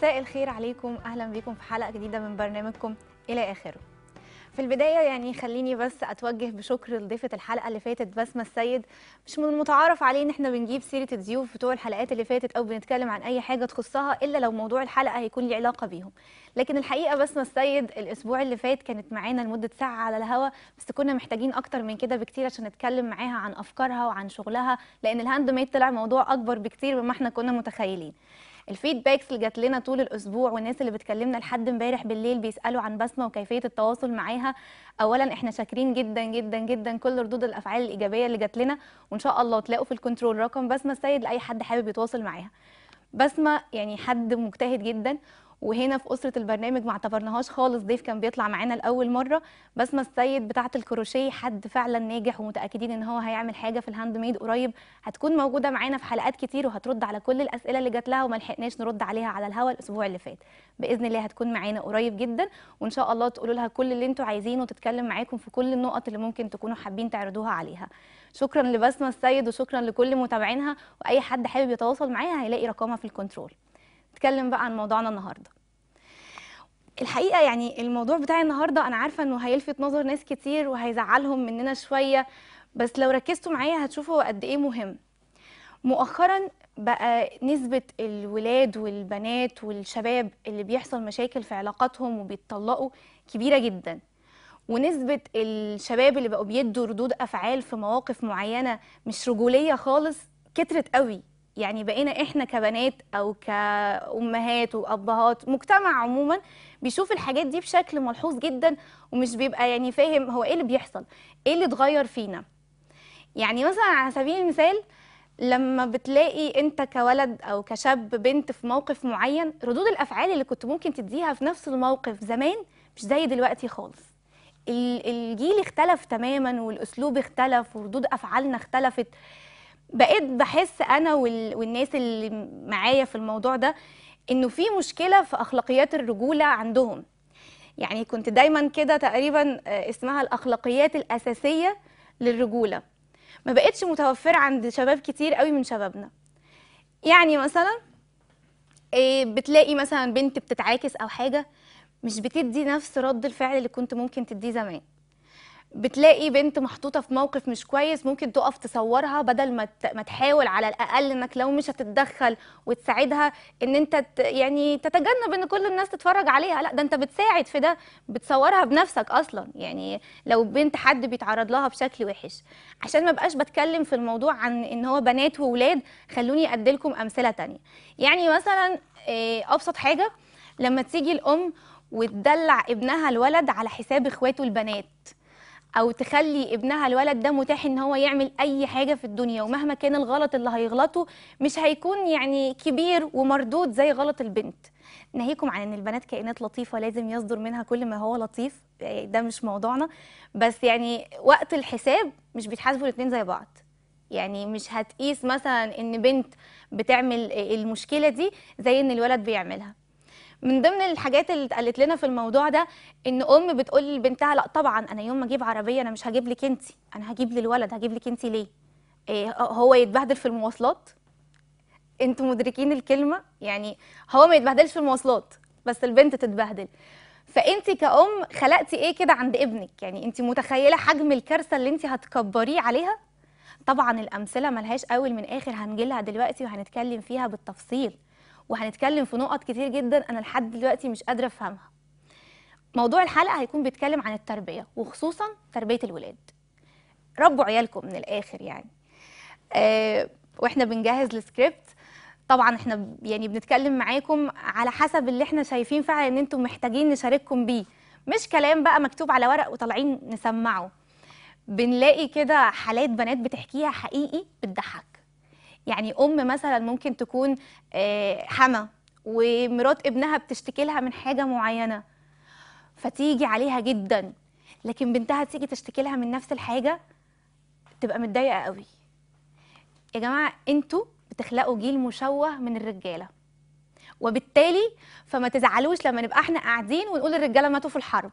مساء الخير عليكم اهلا بيكم في حلقه جديده من برنامجكم الى اخره في البداية يعني خليني بس أتوجه بشكر لضيفة الحلقة اللي فاتت بسمة السيد مش من المتعارف عليه إن إحنا بنجيب سيرة الضيوف بتوع الحلقات اللي فاتت أو بنتكلم عن أي حاجة تخصها إلا لو موضوع الحلقة هيكون ليه علاقة بيهم لكن الحقيقة بسمة السيد الأسبوع اللي فات كانت معانا لمدة ساعة على الهوا بس كنا محتاجين أكتر من كده بكتير عشان نتكلم معاها عن أفكارها وعن شغلها لأن الهاند ميد طلع موضوع أكبر بكتير مما إحنا كنا متخيلين الفيدباكس اللي جات لنا طول الاسبوع والناس اللي بتكلمنا لحد امبارح بالليل بيسالوا عن بسمه وكيفيه التواصل معاها اولا احنا شاكرين جدا جدا جدا كل ردود الافعال الايجابيه اللي جات لنا وان شاء الله تلاقوا في الكنترول رقم بسمه السيد لاي حد حابب يتواصل معاها بسمه يعني حد مجتهد جدا وهنا في اسره البرنامج ما اعتبرناهاش خالص ضيف كان بيطلع معانا لاول مره بسمه السيد بتاعه الكروشيه حد فعلا ناجح ومتاكدين ان هو هيعمل حاجه في الهاند ميد قريب هتكون موجوده معانا في حلقات كتير وهترد على كل الاسئله اللي جات لها وما لحقناش نرد عليها على الهوا الاسبوع اللي فات باذن الله هتكون معانا قريب جدا وان شاء الله تقولوا لها كل اللي انتوا عايزينه وتتكلم معاكم في كل النقط اللي ممكن تكونوا حابين تعرضوها عليها شكرا لبسمه السيد وشكرا لكل متابعينها واي حد حابب يتواصل معاها هيلاقي رقمها في الكنترول هنتكلم بقى عن موضوعنا النهارده الحقيقه يعني الموضوع بتاعي النهارده انا عارفه انه هيلفت نظر ناس كتير وهيزعلهم مننا شويه بس لو ركزتوا معايا هتشوفوا قد ايه مهم مؤخرا بقى نسبة الولاد والبنات والشباب اللي بيحصل مشاكل في علاقاتهم وبيتطلقوا كبيرة جدا ونسبة الشباب اللي بقوا بيدوا ردود أفعال في مواقف معينة مش رجولية خالص كترت قوي يعني بقينا احنا كبنات او كامهات وابهات مجتمع عموما بيشوف الحاجات دي بشكل ملحوظ جدا ومش بيبقى يعني فاهم هو ايه اللي بيحصل ايه اللي اتغير فينا يعني مثلا على سبيل المثال لما بتلاقي انت كولد او كشاب بنت في موقف معين ردود الافعال اللي كنت ممكن تديها في نفس الموقف زمان مش زي دلوقتي خالص الجيل اختلف تماما والاسلوب اختلف وردود افعالنا اختلفت بقيت بحس انا والناس اللي معايا في الموضوع ده انه في مشكله في اخلاقيات الرجوله عندهم يعني كنت دايما كده تقريبا آه، اسمها الاخلاقيات الاساسيه للرجوله ما بقتش متوفره عند شباب كتير قوي من شبابنا يعني مثلا آه، بتلاقي مثلا بنت بتتعاكس او حاجه مش بتدي نفس رد الفعل اللي كنت ممكن تديه زمان بتلاقي بنت محطوطه في موقف مش كويس ممكن تقف تصورها بدل ما تحاول على الاقل انك لو مش هتتدخل وتساعدها ان انت يعني تتجنب ان كل الناس تتفرج عليها لا ده انت بتساعد في ده بتصورها بنفسك اصلا يعني لو بنت حد بيتعرض لها بشكل وحش عشان ما بقاش بتكلم في الموضوع عن ان هو بنات وولاد خلوني اديلكم امثله تانية يعني مثلا آه، ابسط حاجه لما تيجي الام وتدلع ابنها الولد على حساب اخواته البنات او تخلي ابنها الولد ده متاح ان هو يعمل اي حاجه في الدنيا ومهما كان الغلط اللي هيغلطه مش هيكون يعني كبير ومردود زي غلط البنت ناهيكم عن ان البنات كائنات لطيفه لازم يصدر منها كل ما هو لطيف يعني ده مش موضوعنا بس يعني وقت الحساب مش بيتحاسبوا الاثنين زي بعض يعني مش هتقيس مثلا ان بنت بتعمل المشكله دي زي ان الولد بيعملها من ضمن الحاجات اللي اتقالت لنا في الموضوع ده ان ام بتقول لبنتها لا طبعا انا يوم ما اجيب عربيه انا مش هجيب لك انت انا هجيب للولد هجيب لك انت ليه إيه هو يتبهدل في المواصلات انتوا مدركين الكلمه يعني هو ما يتبهدلش في المواصلات بس البنت تتبهدل فانت كأم خلقتي ايه كده عند ابنك يعني انت متخيله حجم الكارثه اللي انت هتكبريه عليها طبعا الامثله ملهاش اول من اخر هنجيلها دلوقتي وهنتكلم فيها بالتفصيل وهنتكلم في نقط كتير جدا انا لحد دلوقتي مش قادره افهمها موضوع الحلقه هيكون بيتكلم عن التربيه وخصوصا تربيه الولاد ربوا عيالكم من الاخر يعني آه واحنا بنجهز السكريبت طبعا احنا يعني بنتكلم معاكم على حسب اللي احنا شايفين فعلا ان انتم محتاجين نشارككم بيه مش كلام بقى مكتوب على ورق وطالعين نسمعه بنلاقي كده حالات بنات بتحكيها حقيقي بتضحك يعني ام مثلا ممكن تكون آه، حما ومرات ابنها بتشتكي لها من حاجه معينه فتيجي عليها جدا لكن بنتها تيجي تشتكي لها من نفس الحاجه تبقى متضايقه قوي يا جماعه انتوا بتخلقوا جيل مشوه من الرجاله وبالتالي فما تزعلوش لما نبقى احنا قاعدين ونقول الرجاله ماتوا في الحرب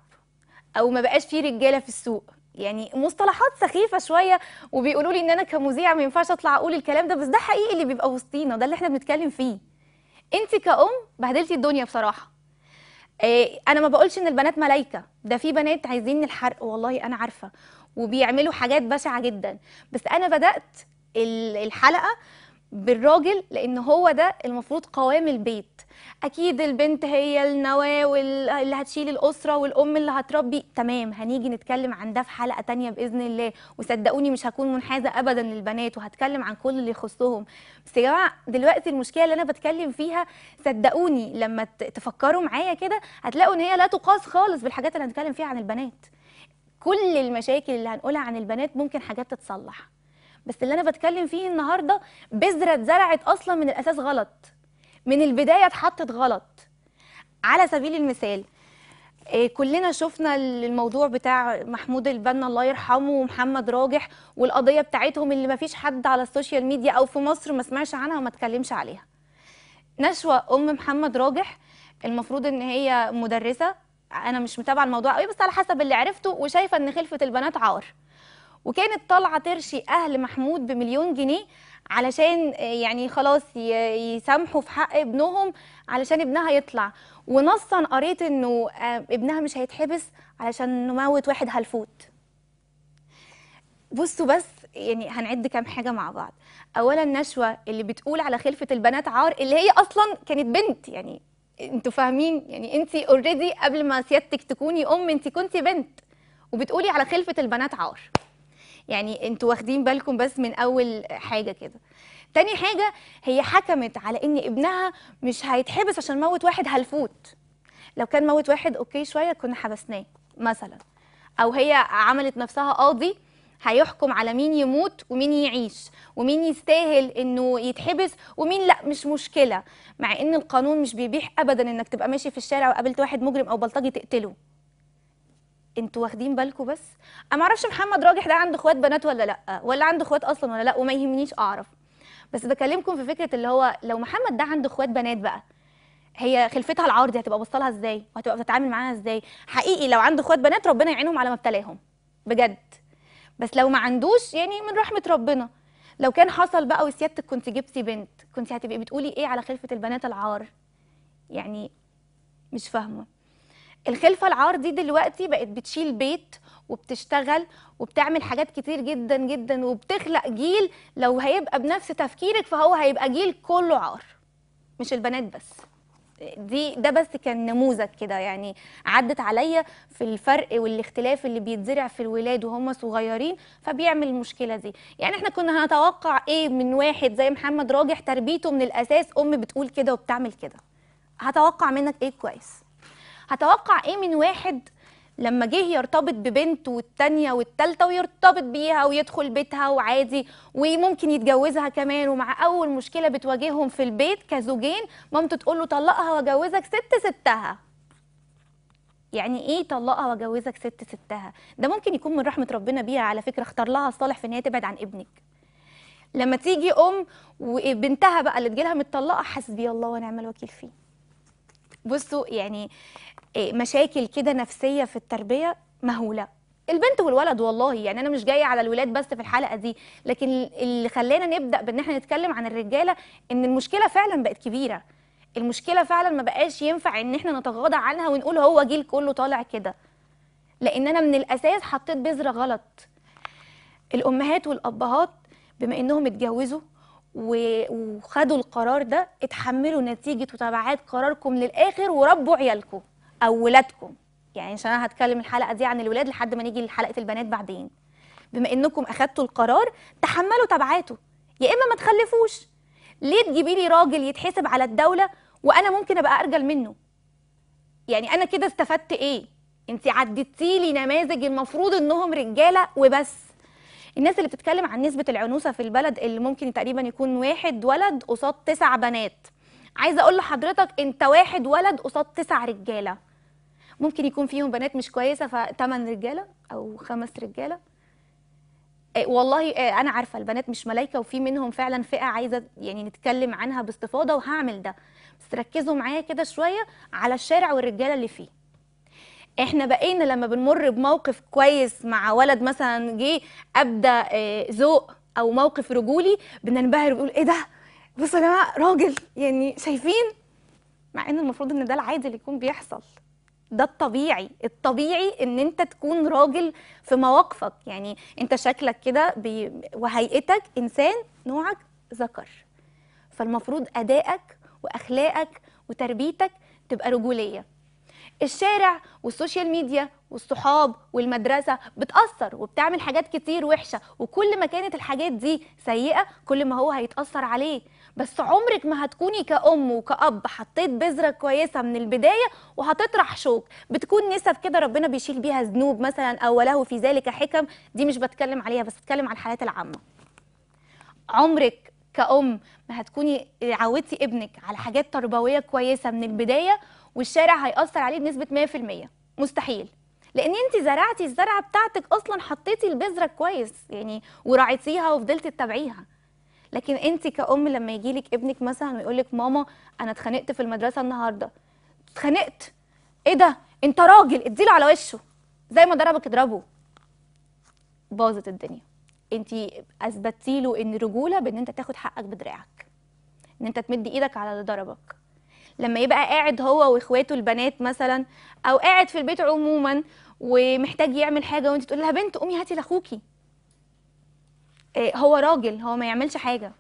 او ما بقاش في رجاله في السوق يعني مصطلحات سخيفه شويه وبيقولوا لي ان انا كمذيعه ما ينفعش اطلع اقول الكلام ده بس ده حقيقي اللي بيبقى وسطينا ده اللي احنا بنتكلم فيه انت كأم بهدلتي الدنيا بصراحه إيه انا ما بقولش ان البنات ملايكه ده في بنات عايزين الحرق والله انا عارفه وبيعملوا حاجات بشعه جدا بس انا بدات الحلقه بالراجل لان هو ده المفروض قوام البيت اكيد البنت هي النواه واللي هتشيل الاسره والام اللي هتربي تمام هنيجي نتكلم عن ده في حلقه تانية باذن الله وصدقوني مش هكون منحازه ابدا للبنات وهتكلم عن كل اللي يخصهم بس يا جماعه دلوقتي المشكله اللي انا بتكلم فيها صدقوني لما تفكروا معايا كده هتلاقوا ان هي لا تقاس خالص بالحاجات اللي هنتكلم فيها عن البنات كل المشاكل اللي هنقولها عن البنات ممكن حاجات تتصلح بس اللي انا بتكلم فيه النهارده بذره اتزرعت اصلا من الاساس غلط من البدايه اتحطت غلط على سبيل المثال آه، كلنا شفنا الموضوع بتاع محمود البنا الله يرحمه ومحمد راجح والقضيه بتاعتهم اللي ما فيش حد على السوشيال ميديا او في مصر ما سمعش عنها وما تكلمش عليها نشوة ام محمد راجح المفروض ان هي مدرسه انا مش متابعه الموضوع قوي بس على حسب اللي عرفته وشايفه ان خلفه البنات عار وكانت طالعه ترشي اهل محمود بمليون جنيه علشان آه، يعني خلاص يسامحوا في حق ابنهم علشان ابنها يطلع ونصا قريت انه آه، ابنها مش هيتحبس علشان نموت واحد هلفوت بصوا بس يعني هنعد كام حاجه مع بعض اولا نشوه اللي بتقول على خلفه البنات عار اللي هي اصلا كانت بنت يعني انتوا فاهمين يعني انت اوريدي قبل ما سيادتك تكوني ام انت كنتي بنت وبتقولي على خلفه البنات عار يعني انتوا واخدين بالكم بس من اول حاجه كده تاني حاجه هي حكمت على ان ابنها مش هيتحبس عشان موت واحد هلفوت لو كان موت واحد اوكي شويه كنا حبسناه مثلا او هي عملت نفسها قاضي هيحكم على مين يموت ومين يعيش ومين يستاهل انه يتحبس ومين لا مش مشكله مع ان القانون مش بيبيح ابدا انك تبقى ماشي في الشارع وقابلت واحد مجرم او بلطجي تقتله انتوا واخدين بالكم بس انا معرفش محمد راجح ده عنده اخوات بنات ولا لا ولا عنده اخوات اصلا ولا لا وما يهمنيش اعرف بس بكلمكم في فكره اللي هو لو محمد ده عنده اخوات بنات بقى هي خلفتها العار دي هتبقى بصلها ازاي وهتبقى بتتعامل معاها ازاي حقيقي لو عنده اخوات بنات ربنا يعينهم على ما ابتلاهم بجد بس لو ما عندوش يعني من رحمه ربنا لو كان حصل بقى وسيادتك كنت جبتي بنت كنت هتبقي بتقولي ايه على خلفه البنات العار يعني مش فاهمه الخلفه العار دي دلوقتي بقت بتشيل بيت وبتشتغل وبتعمل حاجات كتير جدا جدا وبتخلق جيل لو هيبقى بنفس تفكيرك فهو هيبقى جيل كله عار مش البنات بس دي ده بس كان نموذج كده يعني عدت عليا في الفرق والاختلاف اللي بيتزرع في الولاد وهم صغيرين فبيعمل المشكله دي يعني احنا كنا هنتوقع ايه من واحد زي محمد راجح تربيته من الاساس ام بتقول كده وبتعمل كده هتوقع منك ايه كويس هتوقع ايه من واحد لما جه يرتبط ببنت والتانية والتالتة ويرتبط بيها ويدخل بيتها وعادي وممكن يتجوزها كمان ومع أول مشكلة بتواجههم في البيت كزوجين مامته تقول له طلقها وأجوزك ست ستها يعني ايه طلقها واجوزك ست ستها ده ممكن يكون من رحمه ربنا بيها على فكره اختار لها الصالح في ان هي تبعد عن ابنك لما تيجي ام وبنتها بقى اللي تجيلها متطلقه حسبي الله ونعم الوكيل فيه بصوا يعني آه، مشاكل كده نفسيه في التربيه مهوله البنت والولد والله يعني انا مش جايه على الولاد بس في الحلقه دي لكن اللي خلانا نبدا بان احنا نتكلم عن الرجاله ان المشكله فعلا بقت كبيره المشكله فعلا ما بقاش ينفع ان احنا نتغاضى عنها ونقول هو جيل كله طالع كده لان انا من الاساس حطيت بذره غلط الامهات والابهات بما انهم اتجوزوا وخدوا القرار ده اتحملوا نتيجه وتبعات قراركم للاخر وربوا عيالكم او ولادكم يعني عشان انا هتكلم الحلقه دي عن الولاد لحد ما نيجي لحلقه البنات بعدين بما انكم اخدتوا القرار تحملوا تبعاته يا اما ما تخلفوش ليه تجيبي لي راجل يتحسب على الدوله وانا ممكن ابقى ارجل منه يعني انا كده استفدت ايه انت عدتي لي نماذج المفروض انهم رجاله وبس الناس اللي بتتكلم عن نسبه العنوسه في البلد اللي ممكن تقريبا يكون واحد ولد قصاد تسع بنات عايزه اقول لحضرتك انت واحد ولد قصاد تسع رجاله ممكن يكون فيهم بنات مش كويسه فثمان رجاله او خمس رجاله آه، والله آه، انا عارفه البنات مش ملايكه وفي منهم فعلا فئه عايزه يعني نتكلم عنها باستفاضه وهعمل ده بس ركزوا معايا كده شويه على الشارع والرجاله اللي فيه احنا بقينا لما بنمر بموقف كويس مع ولد مثلا جه ابدى آه، ذوق او موقف رجولي بننبهر بنقول ايه ده بصوا يا جماعه راجل يعني شايفين مع ان المفروض ان ده العادي اللي يكون بيحصل ده الطبيعي الطبيعي ان انت تكون راجل في مواقفك يعني انت شكلك كده بي... وهيئتك انسان نوعك ذكر فالمفروض ادائك واخلاقك وتربيتك تبقى رجوليه الشارع والسوشيال ميديا والصحاب والمدرسه بتاثر وبتعمل حاجات كتير وحشه وكل ما كانت الحاجات دي سيئه كل ما هو هيتاثر عليه بس عمرك ما هتكوني كأم وكأب حطيت بذرة كويسة من البداية وهتطرح شوك بتكون نسب كده ربنا بيشيل بيها ذنوب مثلا أو وله في ذلك حكم دي مش بتكلم عليها بس بتكلم على الحالات العامة عمرك كأم ما هتكوني عودتي ابنك على حاجات تربوية كويسة من البداية والشارع هيأثر عليه بنسبة 100% مستحيل لان انت زرعتي الزرعه بتاعتك اصلا حطيتي البذره كويس يعني وراعيتيها وفضلتي تتابعيها لكن انت كأم لما يجيلك ابنك مثلا ويقول لك ماما انا اتخانقت في المدرسه النهارده اتخانقت ايه ده انت راجل اديله على وشه زي ما ضربك اضربه باظت الدنيا انت اثبتي له ان رجوله بان انت تاخد حقك بدراعك ان انت تمدي ايدك على اللي ضربك لما يبقى قاعد هو واخواته البنات مثلا او قاعد في البيت عموما ومحتاج يعمل حاجه وانت تقول لها بنت قومي هاتي لاخوكي آه، هو راجل هو ما يعملش حاجه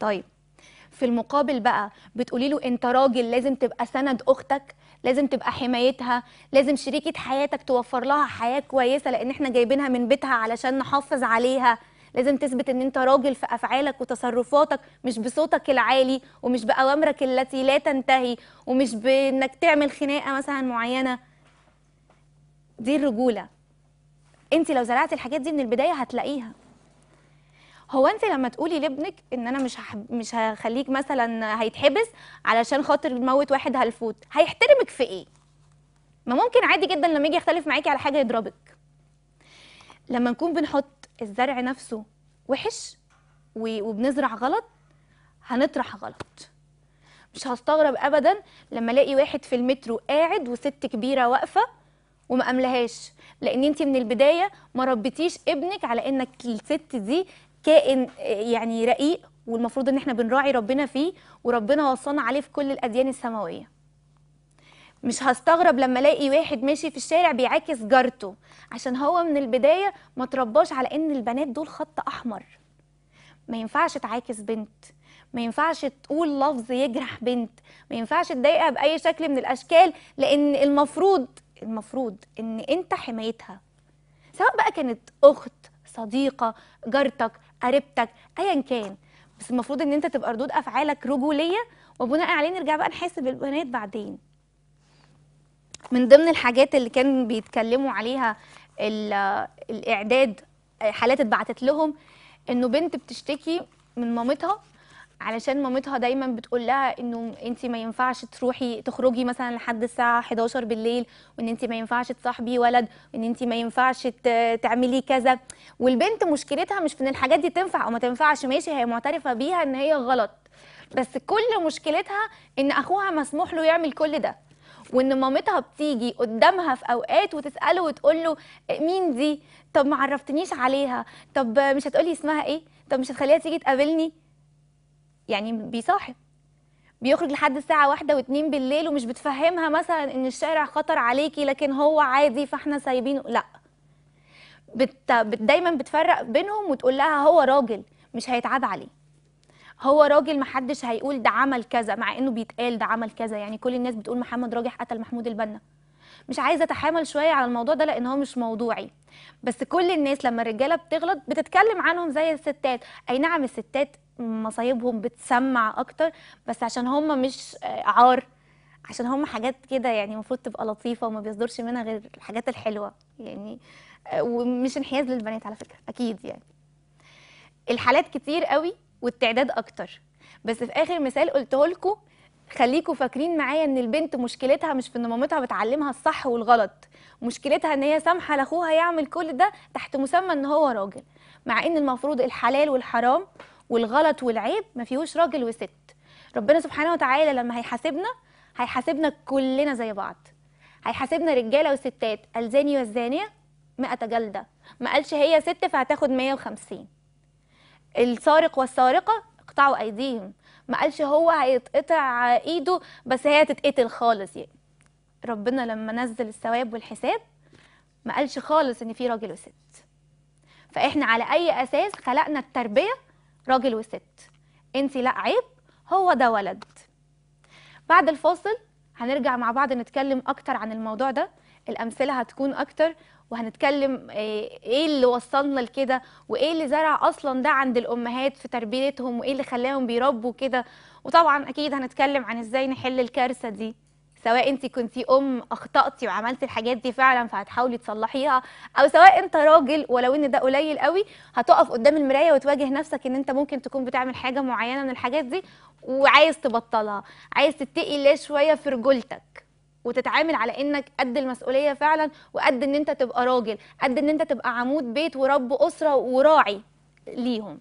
طيب في المقابل بقى بتقولي له انت راجل لازم تبقى سند اختك لازم تبقى حمايتها لازم شريكه حياتك توفر لها حياه كويسه لان احنا جايبينها من بيتها علشان نحافظ عليها لازم تثبت ان انت راجل في افعالك وتصرفاتك مش بصوتك العالي ومش باوامرك التي لا تنتهي ومش بانك تعمل خناقه مثلا معينه دي الرجوله انت لو زرعت الحاجات دي من البدايه هتلاقيها هو انت لما تقولي لابنك ان انا مش هحب مش هخليك مثلا هيتحبس علشان خاطر موت واحد هلفوت هيحترمك في ايه ما ممكن عادي جدا لما يجي يختلف معاكي على حاجه يضربك لما نكون بنحط الزرع نفسه وحش وبنزرع غلط هنطرح غلط مش هستغرب ابدا لما الاقي واحد في المترو قاعد وست كبيره واقفه وما املهاش لان انت من البدايه ما ربيتيش ابنك على انك الست دي كائن يعني رقيق والمفروض ان احنا بنراعي ربنا فيه وربنا وصانا عليه في كل الاديان السماويه مش هستغرب لما الاقي واحد ماشي في الشارع بيعاكس جارته عشان هو من البدايه ما ترباش على ان البنات دول خط احمر ما ينفعش تعاكس بنت ما ينفعش تقول لفظ يجرح بنت ما ينفعش تضايقها باي شكل من الاشكال لان المفروض المفروض ان انت حمايتها سواء بقى كانت اخت صديقه جارتك قريبتك ايا كان بس المفروض ان انت تبقى ردود افعالك رجوليه وبناء عليه نرجع بقى نحاسب البنات بعدين من ضمن الحاجات اللي كان بيتكلموا عليها الاعداد حالات اتبعتت لهم انه بنت بتشتكي من مامتها علشان مامتها دايما بتقول لها انه انت ما ينفعش تروحي تخرجي مثلا لحد الساعه 11 بالليل وان انت ما ينفعش تصاحبي ولد وان انت ما ينفعش تعملي كذا والبنت مشكلتها مش في ان الحاجات دي تنفع او ما تنفعش ماشي هي معترفه بيها ان هي غلط بس كل مشكلتها ان اخوها مسموح له يعمل كل ده وان مامتها بتيجي قدامها في اوقات وتساله وتقول له إيه، مين دي طب ما عرفتنيش عليها طب مش هتقولي اسمها ايه طب مش هتخليها تيجي تقابلني يعني بيصاحب بيخرج لحد الساعة واحدة واتنين بالليل ومش بتفهمها مثلا ان الشارع خطر عليكي لكن هو عادي فاحنا سايبينه لا بت... بت... دايما بتفرق بينهم وتقول لها هو راجل مش هيتعاب عليه هو راجل محدش هيقول ده عمل كذا مع انه بيتقال ده عمل كذا يعني كل الناس بتقول محمد راجح قتل محمود البنا مش عايزه اتحامل شويه على الموضوع ده لان هو مش موضوعي بس كل الناس لما الرجاله بتغلط بتتكلم عنهم زي الستات اي نعم الستات مصايبهم بتسمع اكتر بس عشان هم مش آه، عار عشان هم حاجات كده يعني المفروض تبقى لطيفه وما بيصدرش منها غير الحاجات الحلوه يعني آه، ومش انحياز للبنات على فكره اكيد يعني الحالات كتير قوي والتعداد اكتر بس في اخر مثال قلته لكم خليكوا فاكرين معايا ان البنت مشكلتها مش في ان مامتها بتعلمها الصح والغلط مشكلتها ان هي سامحه لاخوها يعمل كل ده تحت مسمى ان هو راجل مع ان المفروض الحلال والحرام والغلط والعيب ما فيهوش راجل وست ربنا سبحانه وتعالى لما هيحاسبنا هيحاسبنا كلنا زي بعض هيحاسبنا رجاله وستات الزاني والزانيه 100 جلده ما قالش هي ست فهتاخد 150 السارق والسارقه اقطعوا ايديهم ما قالش هو هيتقطع ايده بس هي تتقتل خالص يعني ربنا لما نزل الثواب والحساب ما قالش خالص ان في راجل وست فاحنا على اي اساس خلقنا التربيه راجل وست انت لا عيب هو ده ولد بعد الفاصل هنرجع مع بعض نتكلم اكتر عن الموضوع ده الامثله هتكون اكتر وهنتكلم آه، ايه اللي وصلنا لكده وايه اللي زرع اصلا ده عند الامهات في تربيتهم وايه اللي خلاهم بيربوا كده وطبعا اكيد هنتكلم عن ازاي نحل الكارثه دي سواء انت كنتي ام اخطاتي وعملتي الحاجات دي فعلا فهتحاولي تصلحيها او سواء انت راجل ولو ان ده قليل قوي هتقف قدام المرايه وتواجه نفسك ان انت ممكن تكون بتعمل حاجه معينه من الحاجات دي وعايز تبطلها عايز تتقي الله شويه في رجولتك وتتعامل على انك قد المسؤوليه فعلا وقد ان انت تبقى راجل قد ان انت تبقى عمود بيت ورب اسره وراعي ليهم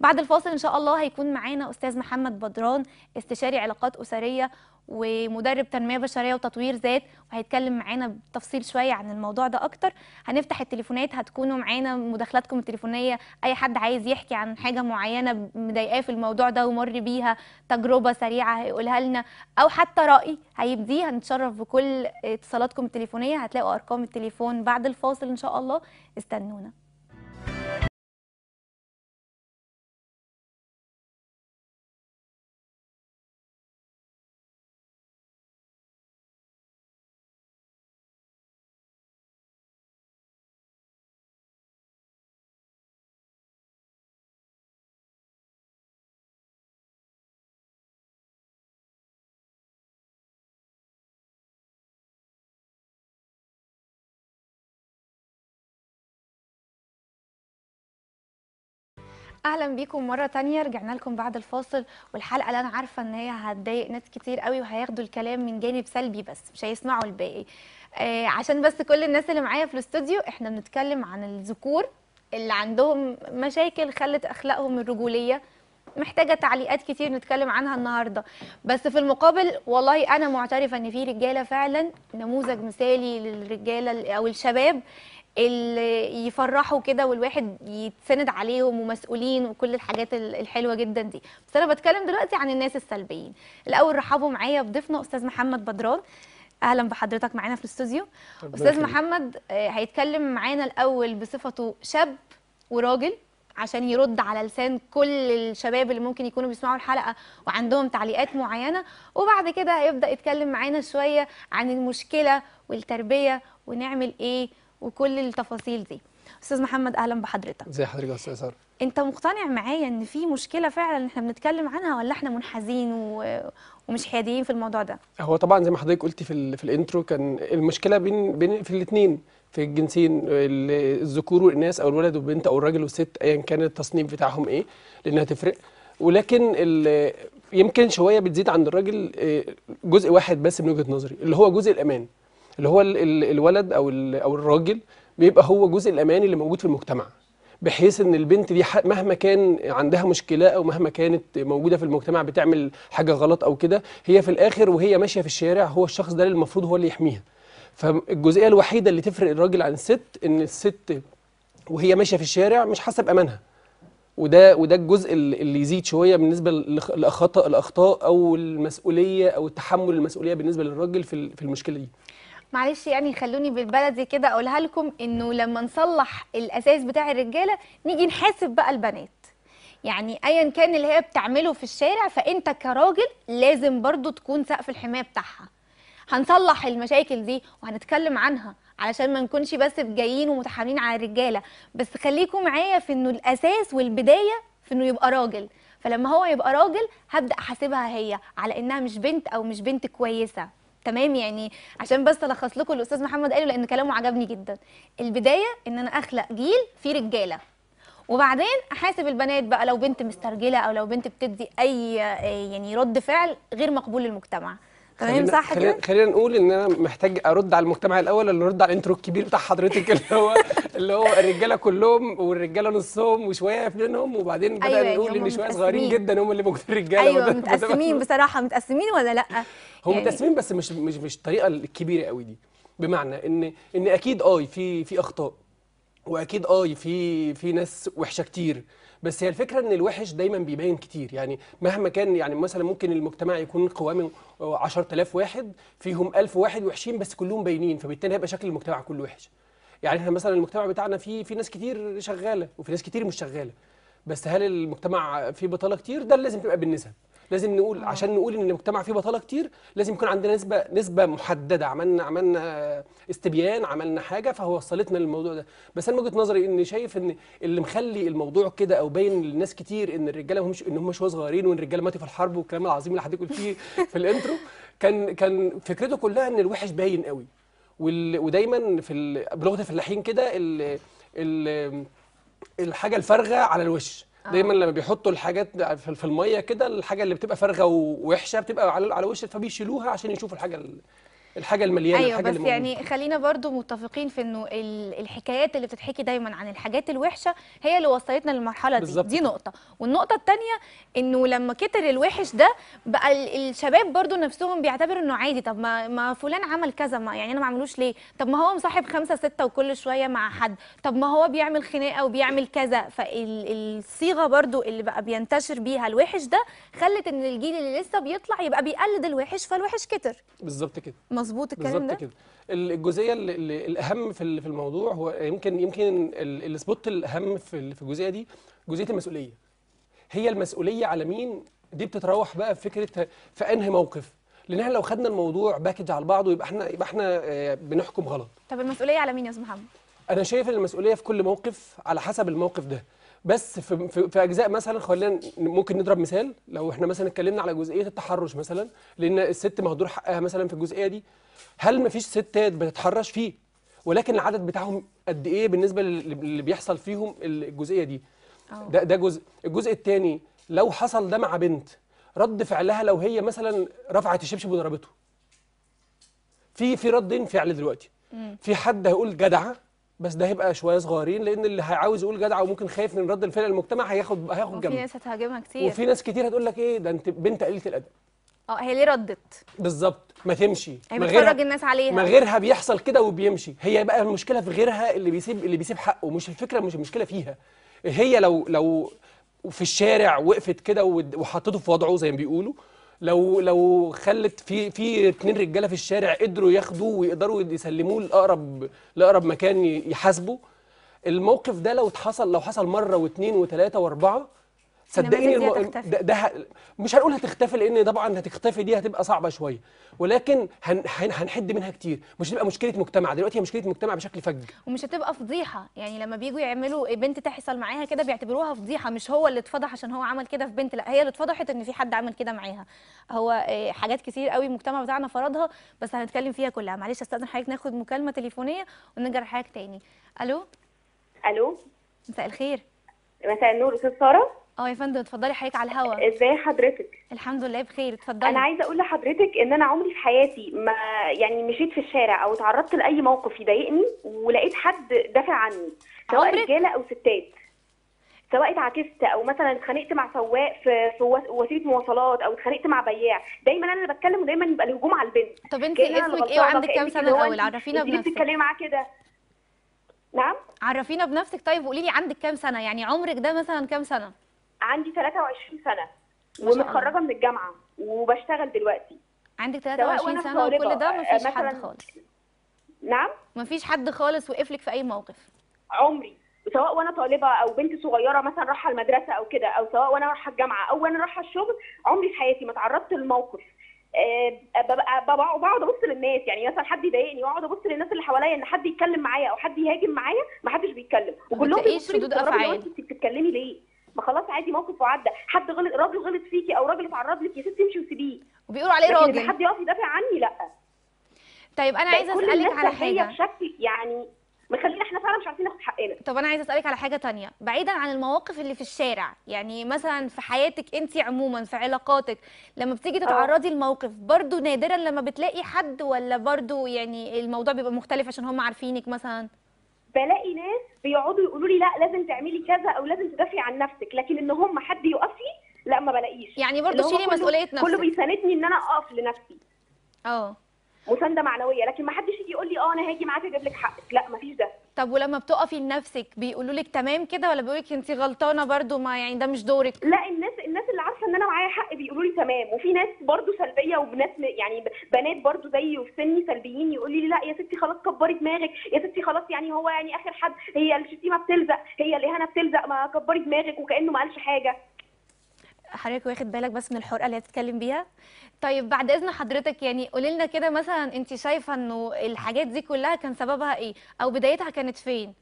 بعد الفاصل ان شاء الله هيكون معانا استاذ محمد بدران استشاري علاقات اسريه ومدرب تنميه بشريه وتطوير ذات وهيتكلم معانا بتفصيل شويه عن الموضوع ده اكتر هنفتح التليفونات هتكونوا معانا مداخلاتكم التليفونيه اي حد عايز يحكي عن حاجه معينه مضايقاه في الموضوع ده ومر بيها تجربه سريعه هيقولها لنا او حتى راي هيبديه هنتشرف بكل اتصالاتكم التليفونيه هتلاقوا ارقام التليفون بعد الفاصل ان شاء الله استنونا اهلا بيكم مره تانية رجعنا لكم بعد الفاصل والحلقه اللي انا عارفه ان هي هتضايق ناس كتير قوي وهياخدوا الكلام من جانب سلبي بس مش هيسمعوا الباقي آه عشان بس كل الناس اللي معايا في الاستوديو احنا بنتكلم عن الذكور اللي عندهم مشاكل خلت اخلاقهم الرجوليه محتاجه تعليقات كتير نتكلم عنها النهارده بس في المقابل والله انا معترفه ان في رجاله فعلا نموذج مثالي للرجاله او الشباب اللي يفرحوا كده والواحد يتسند عليهم ومسؤولين وكل الحاجات الحلوه جدا دي بس انا بتكلم دلوقتي عن الناس السلبيين الاول رحبوا معايا بضيفنا استاذ محمد بدران اهلا بحضرتك معانا في الاستوديو استاذ محمد آه، هيتكلم معانا الاول بصفته شاب وراجل عشان يرد على لسان كل الشباب اللي ممكن يكونوا بيسمعوا الحلقه وعندهم تعليقات معينه وبعد كده هيبدا يتكلم معانا شويه عن المشكله والتربيه ونعمل ايه وكل التفاصيل دي استاذ محمد اهلا بحضرتك زي حضرتك يا استاذ ساره انت مقتنع معايا ان في مشكله فعلا احنا بنتكلم عنها ولا احنا منحازين و... ومش حياديين في الموضوع ده هو طبعا زي ما حضرتك قلتي في ال... في الانترو كان المشكله بين بين في الاثنين في الجنسين الذكور والاناث او الولد والبنت او الراجل والست ايا كان التصنيف بتاعهم ايه لانها تفرق ولكن ال... يمكن شويه بتزيد عند الراجل آه، جزء واحد بس من وجهه نظري اللي هو جزء الامان اللي هو الولد او او الراجل بيبقى هو جزء الاماني اللي موجود في المجتمع بحيث ان البنت دي مهما كان عندها مشكله او مهما كانت موجوده في المجتمع بتعمل حاجه غلط او كده هي في الاخر وهي ماشيه في الشارع هو الشخص ده اللي المفروض هو اللي يحميها فالجزئيه الوحيده اللي تفرق الراجل عن الست ان الست وهي ماشيه في الشارع مش حاسه بامانها وده وده الجزء اللي يزيد شويه بالنسبه لخطا الاخطاء او المسؤوليه او التحمل المسؤوليه بالنسبه للراجل في المشكله دي معلش يعني خلوني بالبلدي كده اقولها لكم انه لما نصلح الاساس بتاع الرجاله نيجي نحاسب بقى البنات يعني ايا كان اللي هي بتعمله في الشارع فانت كراجل لازم برضو تكون سقف الحمايه بتاعها هنصلح المشاكل دي وهنتكلم عنها علشان ما نكونش بس جايين ومتحامين على الرجاله بس خليكم معايا في انه الاساس والبدايه في انه يبقى راجل فلما هو يبقى راجل هبدا احاسبها هي على انها مش بنت او مش بنت كويسه تمام يعني عشان بس الخص لكم الاستاذ محمد قاله لان كلامه عجبني جدا البدايه ان انا اخلق جيل فيه رجاله وبعدين احاسب البنات بقى لو بنت مسترجله او لو بنت بتدي اي آه، يعني رد فعل غير مقبول للمجتمع تمام صح كده خلينا, خلينا نقول ان انا محتاج ارد على المجتمع الاول اللي ارد على الانترو الكبير بتاع حضرتك اللي هو اللي هو الرجاله كلهم والرجاله نصهم وشويه قافلينهم وبعدين بدأ أيوة نقول يعني ان شويه صغيرين جدا هم اللي موجودين الرجاله ايوه متقسمين بصراحه متقسمين ولا لا هم يعني متقسمين بس مش مش مش الطريقه الكبيره قوي دي بمعنى ان ان اكيد اه في في اخطاء واكيد اه في في ناس وحشه كتير بس هي الفكره ان الوحش دايما بيبين كتير يعني مهما كان يعني مثلا ممكن المجتمع يكون قوامه 10000 واحد فيهم 1000 واحد وحشين بس كلهم باينين فبالتالي هيبقى شكل المجتمع كله وحش يعني احنا مثلا المجتمع بتاعنا فيه في ناس كتير شغاله وفي ناس كتير مش شغاله بس هل المجتمع فيه بطاله كتير ده لازم تبقى بالنسب لازم نقول آه. عشان نقول ان المجتمع فيه بطاله كتير لازم يكون عندنا نسبه نسبه محدده عملنا عملنا استبيان عملنا حاجه فهو وصلتنا للموضوع ده بس انا وجهه نظري ان شايف ان اللي مخلي الموضوع كده او باين للناس كتير ان الرجاله مش ان هم شويه صغيرين وان الرجاله ماتوا في الحرب والكلام العظيم اللي حضرتك قلتيه في الانترو كان كان فكرته كلها ان الوحش باين قوي ودايما في بلغه الفلاحين كده الحاجه الفارغه على الوش آه. دايما لما بيحطوا الحاجات في الميه كده الحاجه اللي بتبقى فارغه ووحشه بتبقى على على وش فبيشيلوها عشان يشوفوا الحاجه الحاجه المليانه أيوة الحاجه بس اللي يعني خلينا برضو متفقين في انه الحكايات اللي بتتحكي دايما عن الحاجات الوحشه هي اللي وصلتنا للمرحله دي دي نقطه والنقطه الثانيه انه لما كتر الوحش ده بقى الشباب برضو نفسهم بيعتبروا انه عادي طب ما ما فلان عمل كذا ما يعني انا ما اعملوش ليه طب ما هو مصاحب خمسه سته وكل شويه مع حد طب ما هو بيعمل خناقه وبيعمل كذا فالصيغه برضو اللي بقى بينتشر بيها الوحش ده خلت ان الجيل اللي لسه بيطلع يبقى بيقلد الوحش فالوحش كتر بالظبط كده مظبوط الكلام ده كده الجزئيه الاهم في في الموضوع هو يمكن يمكن السبوت الاهم في في الجزئيه دي جزئيه المسؤوليه هي المسؤوليه على مين دي بتتراوح بقى في فكره في انهي موقف لان احنا لو خدنا الموضوع باكج على بعضه يبقى احنا يبقى احنا آه، بنحكم غلط طب المسؤوليه على مين يا استاذ محمد انا شايف ان المسؤوليه في كل موقف على حسب الموقف ده بس في, في, في اجزاء مثلا خلينا ممكن نضرب مثال لو احنا مثلا اتكلمنا على جزئيه التحرش مثلا لان الست مهدور حقها مثلا في الجزئيه دي هل مفيش ستات بتتحرش فيه ولكن العدد بتاعهم قد ايه بالنسبه للي بيحصل فيهم الجزئيه دي أوه. ده ده جزء الجزء الثاني لو حصل ده مع بنت رد فعلها لو هي مثلا رفعت الشبشب وضربته في في ردين فعل دلوقتي مم. في حد هيقول جدعه بس ده هيبقى شويه صغيرين لان اللي هيعاوز يقول جدع وممكن خايف من رد الفعل المجتمع هياخد هياخد جنب وفي ناس هتهاجمها كتير وفي ناس كتير هتقول لك ايه ده انت بنت قليله الادب اه هي ليه ردت بالظبط ما تمشي هي بتفرج الناس عليها ما غيرها بيحصل كده وبيمشي هي بقى المشكله في غيرها اللي بيسيب اللي بيسيب حقه مش الفكره مش المشكله فيها هي لو لو في الشارع وقفت كده وحطته في وضعه زي ما بيقولوا لو لو خلت في في اتنين رجاله في الشارع قدروا ياخدوه ويقدروا يسلموه لاقرب لاقرب مكان يحاسبه الموقف ده لو اتحصل لو حصل مره واثنين وثلاثه واربعه صدقني الم... ده, ده مش هنقول هتختفي لان طبعا هتختفي دي هتبقى صعبه شويه ولكن هن... هنحد منها كتير مش هتبقى مشكله مجتمع دلوقتي هي مشكله مجتمع بشكل فج ومش هتبقى فضيحه يعني لما بييجوا يعملوا بنت تحصل معاها كده بيعتبروها فضيحه مش هو اللي اتفضح عشان هو عمل كده في بنت لا هي اللي اتفضحت ان في حد عمل كده معاها هو آه، حاجات كتير قوي المجتمع بتاعنا فرضها بس هنتكلم فيها كلها معلش استاذن حضرتك ناخد مكالمه تليفونيه ونرجع لحضرتك تاني الو الو مساء الخير مساء النور استاذ ساره اه يا فندم اتفضلي حضرتك على الهوا ازاي حضرتك الحمد لله بخير اتفضلي انا عايزه اقول لحضرتك ان انا عمري في حياتي ما يعني مشيت في الشارع او اتعرضت لاي موقف يضايقني ولقيت حد دافع عني سواء رجاله او ستات سواء اتعاكست او مثلا اتخانقت مع سواق في في وسيله مواصلات او اتخانقت مع بياع دايما انا اللي بتكلم ودايما يبقى الهجوم على البنت طب انت اسمك ايه وعندك كام سنه الاول عرفينا بنفسك انت بتتكلمي معاه كده نعم عرفينا بنفسك طيب وقولي لي عندك كام سنه يعني عمرك ده مثلا كام سنه عندي 23 سنه ومتخرجه من الجامعه وبشتغل دلوقتي عندك 23 سنه وكل ده مفيش آه، حد خالص نعم مفيش حد خالص وقف لك في اي موقف عمري سواء وانا طالبه او بنت صغيره مثلا رايحه المدرسه او كده او سواء وانا رايحه الجامعه او وانا رايحه الشغل عمري في حياتي ما تعرضت لموقف آه، ببقى بقعد ابص للناس يعني مثلا حد يضايقني واقعد ابص للناس اللي حواليا ان حد يتكلم معايا او حد يهاجم معايا ما حدش بيتكلم وكلهم بيبصوا لي انت بتتكلمي ليه ما خلاص عادي موقف وعدى حد غلط راجل غلط فيكي او راجل اتعرض لك يا ستي امشي وسيبيه وبيقولوا عليه راجل حد يقف يدافع عني لا طيب انا عايزه اسالك على حاجه بشكل يعني مخلينا احنا فعلا مش عارفين ناخد حقنا طب انا عايزه اسالك على حاجه تانية بعيدا عن المواقف اللي في الشارع يعني مثلا في حياتك انت عموما في علاقاتك لما بتيجي آه. تتعرضي لموقف برضو نادرا لما بتلاقي حد ولا برضو يعني الموضوع بيبقى مختلف عشان هم عارفينك مثلا بلاقي ناس بيقعدوا يقولوا لي لا لازم تعملي كذا او لازم تدافعي عن نفسك لكن ان هم حد يقف لي لا ما بلاقيش يعني برضه شيلي مسؤوليه نفسك كله بيساندني ان انا اقف لنفسي اه مسانده معنويه لكن ما حدش يجي يقول لي اه انا هاجي معاك اجيب لك حقك لا ما فيش ده طب ولما بتقفي لنفسك بيقولوا لك تمام كده ولا بيقولوا لك انت غلطانه برضو ما يعني ده مش دورك لا الناس الناس اللي عارفه ان انا معايا حق بيقولوا لي تمام وفي ناس برضو سلبيه وبنات يعني بنات برضو زيي وفي سني سلبيين يقولوا لي لا يا ستي خلاص كبري دماغك يا ستي خلاص يعني هو يعني اخر حد هي الشتيمه بتلزق هي الاهانه بتلزق ما كبري دماغك وكانه ما قالش حاجه حضرتك واخد بالك بس من الحرقه اللي هتتكلم بيها طيب بعد اذن حضرتك يعني قولي لنا كده مثلا انت شايفه انه الحاجات دي كلها كان سببها ايه او بدايتها كانت فين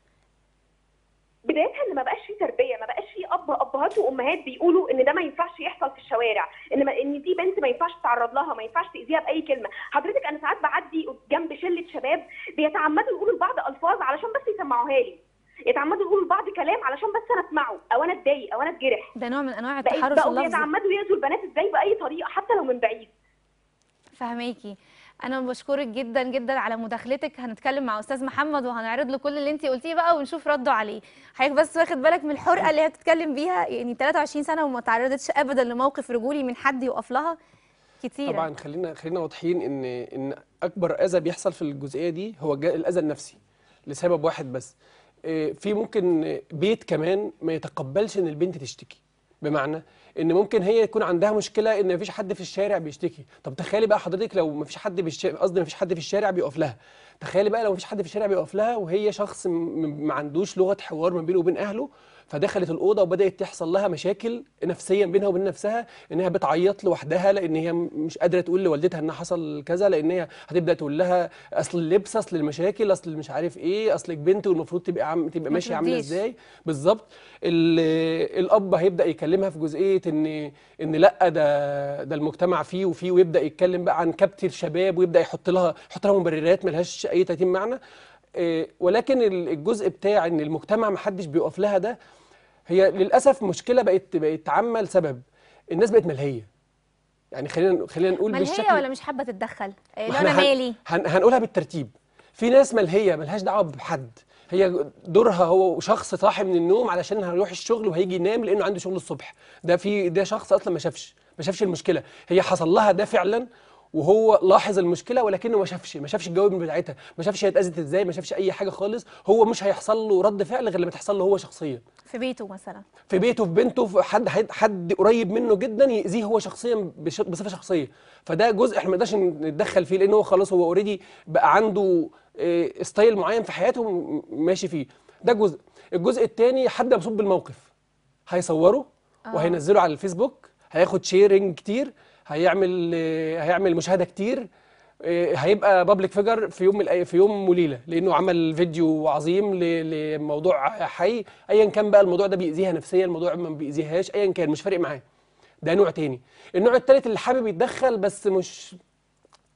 بدايتها ان ما بقاش في تربيه ما بقاش في اب ابهات وامهات بيقولوا ان ده ما ينفعش يحصل في الشوارع ان ما ان دي بنت ما ينفعش تتعرض لها ما ينفعش تاذيها باي كلمه حضرتك انا ساعات بعدي جنب شله شباب بيتعمدوا يقولوا لبعض الفاظ علشان بس يسمعوها لي يتعمدوا يقولوا لبعض كلام علشان بس انا اسمعه او انا اتضايق او انا اتجرح ده نوع من انواع التحرش اللفظي بقوا يتعمدوا يأذوا البنات ازاي باي طريقه حتى لو من بعيد فهماكي انا بشكرك جدا جدا على مداخلتك هنتكلم مع استاذ محمد وهنعرض له كل اللي انت قلتيه بقى ونشوف رده عليه حضرتك بس واخد بالك من الحرقه اللي هي بتتكلم بيها يعني 23 سنه وما تعرضتش ابدا لموقف رجولي من حد يقف لها كتير طبعا خلينا خلينا واضحين ان ان اكبر اذى بيحصل في الجزئيه دي هو الاذى النفسي لسبب واحد بس آه، في ممكن بيت كمان ما يتقبلش ان البنت تشتكي بمعنى ان ممكن هي يكون عندها مشكله ان مفيش حد في الشارع بيشتكي طب تخيلي بقى حضرتك لو مفيش حد قصدي مفيش حد في الشارع بيقف لها تخيلي بقى لو مفيش حد في الشارع بيقف لها وهي شخص ما عندوش لغه حوار ما بينه وبين اهله فدخلت الاوضه وبدات تحصل لها مشاكل نفسيا بينها وبين نفسها انها بتعيط لوحدها لان هي مش قادره تقول لوالدتها ان حصل كذا لان هي هتبدا تقول لها اصل اللبس اصل المشاكل اصل مش عارف ايه اصلك بنت والمفروض تبقى عم تبقى ماشيه عامله ازاي بالظبط الاب هيبدا يكلمها في جزئيه ان ان لا ده ده المجتمع فيه وفيه ويبدا يتكلم بقى عن كبت الشباب ويبدا يحط لها يحط لها مبررات ملهاش اي تتم معنى آه، ولكن الجزء بتاع ان المجتمع ما حدش بيقف لها ده هي للاسف مشكله بقت بقت عامه لسبب الناس بقت ملهيه يعني خلينا خلينا نقول ملهية بالشكل ولا مش حابه تتدخل آه، لو انا مالي هن هنقولها بالترتيب في ناس ملهيه ملهاش دعوه بحد هي دورها هو شخص صاحي من النوم علشان هيروح الشغل وهيجي ينام لانه عنده شغل الصبح ده في ده شخص اصلا ما شافش ما شافش المشكله هي حصل لها ده فعلا وهو لاحظ المشكله ولكنه ما شافش ما شافش الجواب بتاعتها ما شافش هي اتاذت ازاي ما شافش اي حاجه خالص هو مش هيحصل له رد فعل غير لما تحصل له هو شخصيا في بيته مثلا في بيته في بنته في حد حد قريب منه جدا ياذيه هو شخصيا بصفه شخصيه فده جزء احنا ما نقدرش نتدخل فيه لان هو خلاص هو اوريدي بقى عنده ستايل آه، معين في حياته ماشي فيه ده جزء الجزء الثاني حد مصوب بالموقف هيصوره آه. وهينزله على الفيسبوك هياخد شيرنج كتير هيعمل هيعمل مشاهده كتير آه، هيبقى بابليك فيجر في يوم في يوم وليله لانه عمل فيديو عظيم لموضوع حي ايا كان بقى الموضوع ده بيأذيها نفسيا الموضوع ما بيأذيهاش ايا كان مش فارق معاه ده نوع تاني النوع التالت اللي حابب يتدخل بس مش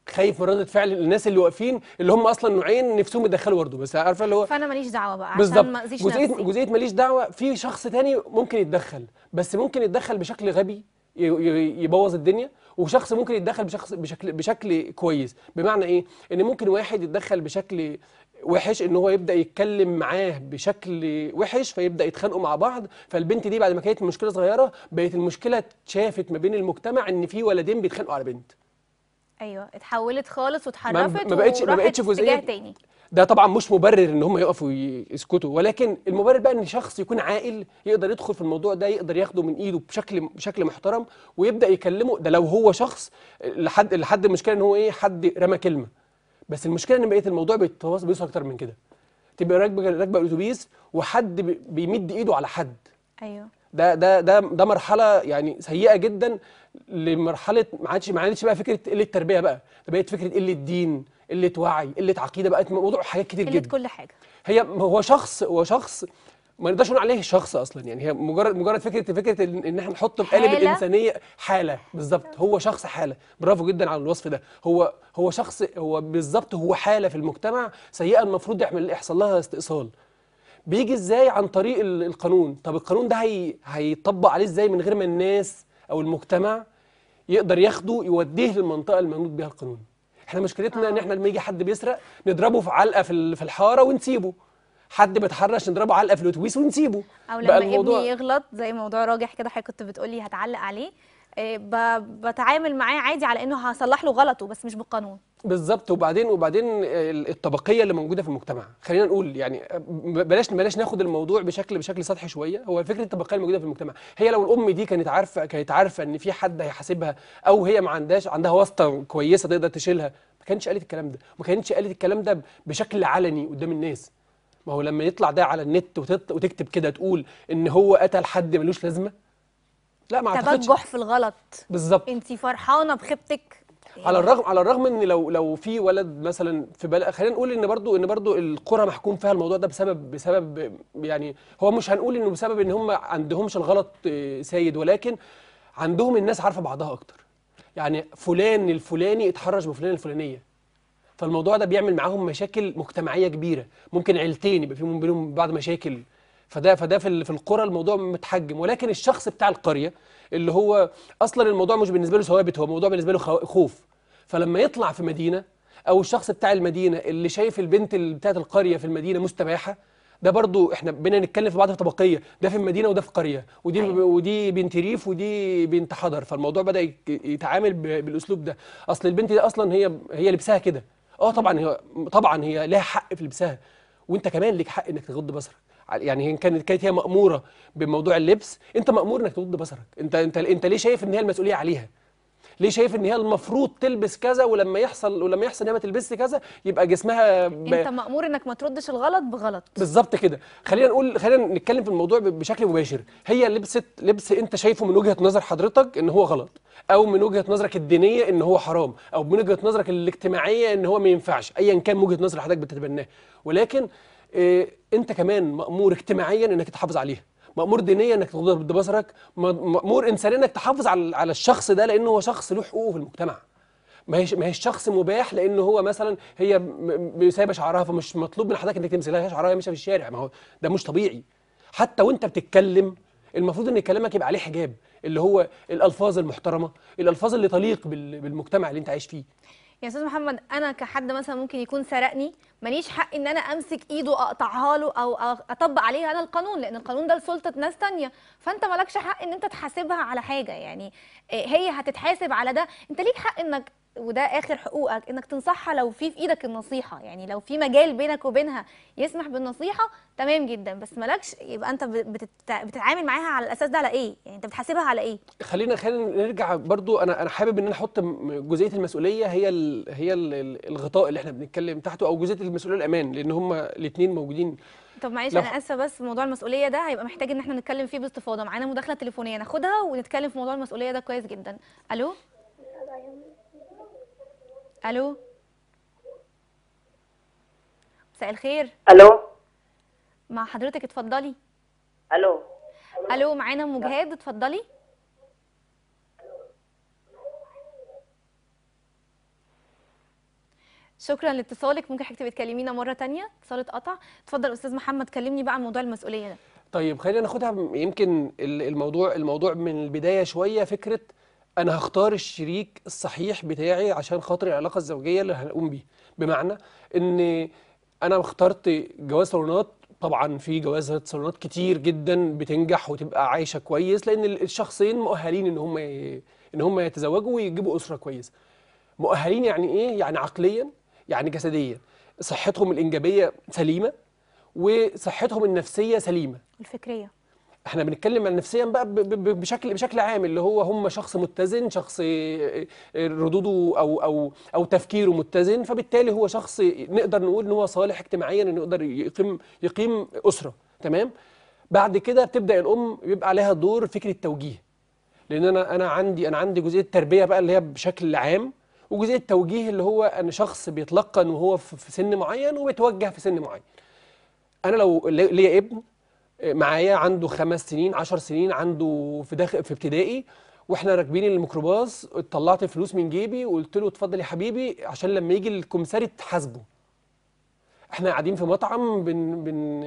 خايف من رده فعل الناس اللي واقفين اللي هم اصلا نوعين نفسهم يدخلوا برضه بس عارفه اللي هو فانا ماليش دعوه بقى بالظبط جزئيه جزئيه ماليش دعوه في شخص تاني ممكن يتدخل بس ممكن يتدخل بشكل غبي يبوظ الدنيا وشخص ممكن يتدخل بشخص بشكل بشكل كويس بمعنى ايه ان ممكن واحد يتدخل بشكل وحش ان هو يبدا يتكلم معاه بشكل وحش فيبدا يتخانقوا مع بعض فالبنت دي بعد ما كانت مشكله صغيره بقت المشكله اتشافت ما بين المجتمع ان في ولدين بيتخانقوا على بنت ايوه اتحولت خالص واتحرفت ما بقتش ما بقتش جزئيه تاني ده طبعا مش مبرر ان هم يقفوا يسكتوا ولكن المبرر بقى ان شخص يكون عاقل يقدر يدخل في الموضوع ده يقدر ياخده من ايده بشكل بشكل محترم ويبدا يكلمه ده لو هو شخص لحد لحد المشكله ان هو ايه حد رمى كلمه بس المشكله ان بقيه الموضوع بيوصل اكتر من كده تبقى راكبه راكبه الاتوبيس وحد بيمد ايده على حد ايوه ده ده ده ده مرحله يعني سيئه جدا لمرحله ما عادش ما عادش بقى فكره قله التربيه بقى بقت فكره قله الدين قله وعي قله عقيده بقت موضوع حاجات كتير جدا كل حاجه هي هو شخص هو شخص ما نقدرش نقول عليه شخص اصلا يعني هي مجرد مجرد فكره فكره ان احنا نحط قالب الانسانيه حاله بالظبط هو شخص حاله برافو جدا على الوصف ده هو هو شخص هو بالظبط هو حاله في المجتمع سيئه المفروض يحمل يحصل لها استئصال بيجي ازاي عن طريق القانون طب القانون ده هي هيطبق عليه ازاي من غير ما الناس او المجتمع يقدر ياخده يوديه للمنطقه المنوط بها القانون احنا مشكلتنا ان احنا لما يجي حد بيسرق نضربه في علقه في الحاره ونسيبه حد بيتحرش نضربه علقه في الاتوبيس ونسيبه او لما ابني يغلط زي موضوع راجح كده حضرتك كنت بتقولي هتعلق عليه إيه، بتعامل معاه عادي على انه هصلح له غلطه بس مش بالقانون بالظبط وبعدين وبعدين الطبقيه اللي موجوده في المجتمع خلينا نقول يعني بلاش بلاش ناخد الموضوع بشكل بشكل سطحي شويه هو فكره الطبقيه الموجوده في المجتمع هي لو الام دي كانت عارفه كانت عارفه ان في حد هيحاسبها او هي ما عندهاش عندها واسطه كويسه تقدر تشيلها ما كانتش قالت الكلام ده ما كانتش قالت الكلام ده بشكل علني قدام الناس ما هو لما يطلع ده على النت وتكتب كده تقول ان هو قتل حد ملوش لازمه لا ما اعتقدش تبجح في الغلط بالظبط انت فرحانه بخيبتك على يعني الرغم على الرغم ان لو لو في ولد مثلا في بلد خلينا نقول ان برضو ان برضو القرى محكوم فيها الموضوع ده بسبب بسبب يعني هو مش هنقول انه بسبب ان هم عندهمش الغلط آه، سيد ولكن عندهم الناس عارفه بعضها اكتر يعني فلان الفلاني اتحرش بفلان الفلانيه فالموضوع ده بيعمل معاهم مشاكل مجتمعيه كبيره ممكن عيلتين يبقى في بينهم بعض مشاكل فده فده في في القرى الموضوع متحجم ولكن الشخص بتاع القريه اللي هو اصلا الموضوع مش بالنسبه له ثوابت هو موضوع بالنسبه له خوف فلما يطلع في مدينه او الشخص بتاع المدينه اللي شايف البنت بتاعه القريه في المدينه مستباحه ده برضو احنا بينا نتكلم في بعض طبقيه ده في المدينه وده في قريه ودي أيوه. ودي بنت ريف ودي بنت حضر فالموضوع بدا يتعامل بالاسلوب ده اصل البنت دي اصلا هي هي لبسها كده اه طبعا هي طبعا هي لها حق في لبسها وانت كمان ليك حق انك تغض بصرك يعني ان كانت كانت هي ماموره بموضوع اللبس انت مامور انك تغض بصرك انت انت انت ليه شايف ان هي المسؤوليه عليها ليه شايف ان هي المفروض تلبس كذا ولما يحصل ولما يحصل ان هي ما تلبسش كذا يبقى جسمها ب... انت مامور انك ما تردش الغلط بغلط بالظبط كده خلينا نقول خلينا نتكلم في الموضوع بشكل مباشر هي لبست لبس انت شايفه من وجهه نظر حضرتك ان هو غلط او من وجهه نظرك الدينيه ان هو حرام او من وجهه نظرك الاجتماعيه ان هو ما ينفعش ايا كان وجهه نظر حضرتك بتتبناها ولكن إيه انت كمان مامور اجتماعيا انك تحافظ عليها مامور دينيا انك تغضب بصرك مامور انسانيا انك تحافظ على على الشخص ده لانه هو شخص له حقوقه في المجتمع ما هيش ما هيش شخص مباح لان هو مثلا هي سايبه شعرها فمش مطلوب من حضرتك انك تمسك لها شعرها ماشيه في الشارع ما هو ده مش طبيعي حتى وانت بتتكلم المفروض ان كلامك يبقى عليه حجاب اللي هو الالفاظ المحترمه الالفاظ اللي تليق بالمجتمع اللي انت عايش فيه يا استاذ محمد انا كحد مثلا ممكن يكون سرقني ماليش حق ان انا امسك ايده اقطعها له او اطبق عليه انا القانون لان القانون ده لسلطه ناس ثانيه فانت مالكش حق ان انت تحاسبها على حاجه يعني آه، هي هتتحاسب على ده انت ليك حق انك وده اخر حقوقك انك تنصحها لو في في ايدك النصيحه يعني لو في مجال بينك وبينها يسمح بالنصيحه تمام جدا بس مالكش يبقى انت بتتعامل معاها على الاساس ده على ايه يعني انت بتحاسبها على ايه خلينا خلينا نرجع برضو انا انا حابب ان انا احط جزئيه المسؤوليه هي الـ هي الـ الغطاء اللي احنا بنتكلم تحته او جزئيه المسؤوليه الامان لان هما الاثنين موجودين طب معلش انا اسفه بس موضوع المسؤوليه ده هيبقى محتاج ان احنا نتكلم فيه باستفاضه معانا مداخله تليفونيه ناخدها ونتكلم في موضوع المسؤوليه ده كويس جدا الو الو مساء الخير الو مع حضرتك اتفضلي الو الو معانا ام جهاد نعم. اتفضلي شكرا لاتصالك ممكن حضرتك تكلمينا مره ثانيه اتصال اتقطع اتفضل استاذ محمد كلمني بقى عن موضوع المسؤوليه ده طيب خلينا ناخدها يمكن الموضوع الموضوع من البدايه شويه فكره انا هختار الشريك الصحيح بتاعي عشان خاطر العلاقه الزوجيه اللي هنقوم بيها بمعنى ان انا اخترت جواز صالونات طبعا في جوازات صالونات كتير جدا بتنجح وتبقى عايشه كويس لان الشخصين مؤهلين ان هم ان هم يتزوجوا ويجيبوا اسره كويسه مؤهلين يعني ايه يعني عقليا يعني جسديا صحتهم الانجابيه سليمه وصحتهم النفسيه سليمه الفكريه احنا بنتكلم عن نفسيا بقى بشكل بشكل عام اللي هو هم شخص متزن شخص آه، آه، ردوده او او او تفكيره متزن فبالتالي هو شخص نقدر نقول ان هو صالح اجتماعيا انه يقدر يقيم يقيم اسره تمام بعد كده بتبدا الام بيبقى عليها دور فكره التوجيه لان انا انا عندي انا عندي جزئيه تربيه بقى اللي هي بشكل عام وجزئيه التوجيه اللي هو ان شخص بيتلقن وهو في سن معين وبيتوجه في سن معين انا لو ليا ابن معايا عنده خمس سنين عشر سنين عنده في داخل في ابتدائي واحنا راكبين الميكروباص طلعت فلوس من جيبي وقلت له اتفضل يا حبيبي عشان لما يجي الكمساري تحاسبه احنا قاعدين في مطعم بن بن